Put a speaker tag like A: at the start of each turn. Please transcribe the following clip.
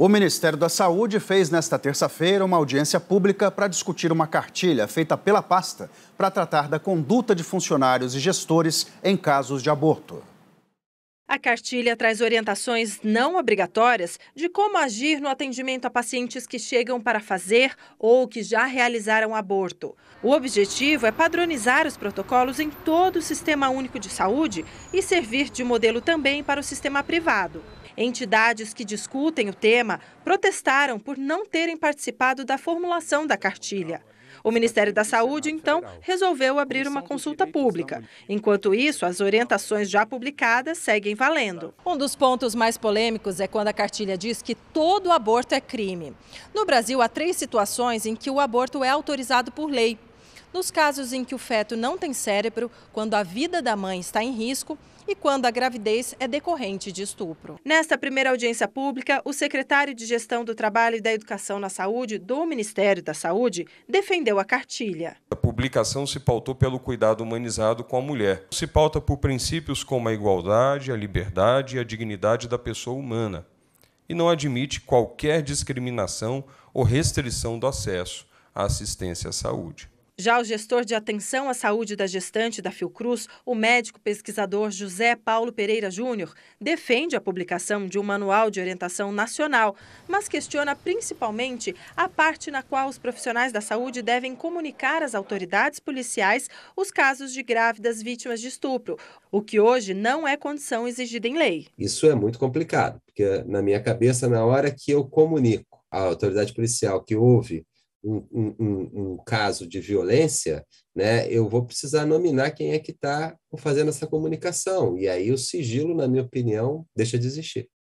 A: O Ministério da Saúde fez nesta terça-feira uma audiência pública para discutir uma cartilha feita pela pasta para tratar da conduta de funcionários e gestores em casos de aborto.
B: A cartilha traz orientações não obrigatórias de como agir no atendimento a pacientes que chegam para fazer ou que já realizaram aborto. O objetivo é padronizar os protocolos em todo o Sistema Único de Saúde e servir de modelo também para o sistema privado. Entidades que discutem o tema protestaram por não terem participado da formulação da cartilha. O Ministério da Saúde, então, resolveu abrir uma consulta pública. Enquanto isso, as orientações já publicadas seguem valendo. Um dos pontos mais polêmicos é quando a cartilha diz que todo aborto é crime. No Brasil, há três situações em que o aborto é autorizado por lei. Nos casos em que o feto não tem cérebro, quando a vida da mãe está em risco, e quando a gravidez é decorrente de estupro. Nesta primeira audiência pública, o secretário de Gestão do Trabalho e da Educação na Saúde do Ministério da Saúde defendeu a cartilha. A
A: publicação se pautou pelo cuidado humanizado com a mulher. Se pauta por princípios como a igualdade, a liberdade e a dignidade da pessoa humana. E não admite qualquer discriminação ou restrição do acesso à assistência à saúde.
B: Já o gestor de atenção à saúde da gestante da Fiocruz, o médico pesquisador José Paulo Pereira Júnior, defende a publicação de um manual de orientação nacional, mas questiona principalmente a parte na qual os profissionais da saúde devem comunicar às autoridades policiais os casos de grávidas vítimas de estupro, o que hoje não é condição exigida em lei.
C: Isso é muito complicado, porque na minha cabeça, na hora que eu comunico à autoridade policial que houve um, um, um, caso de violência, né, eu vou precisar nominar quem é que está fazendo essa comunicação. E aí o sigilo, na minha opinião, deixa de existir.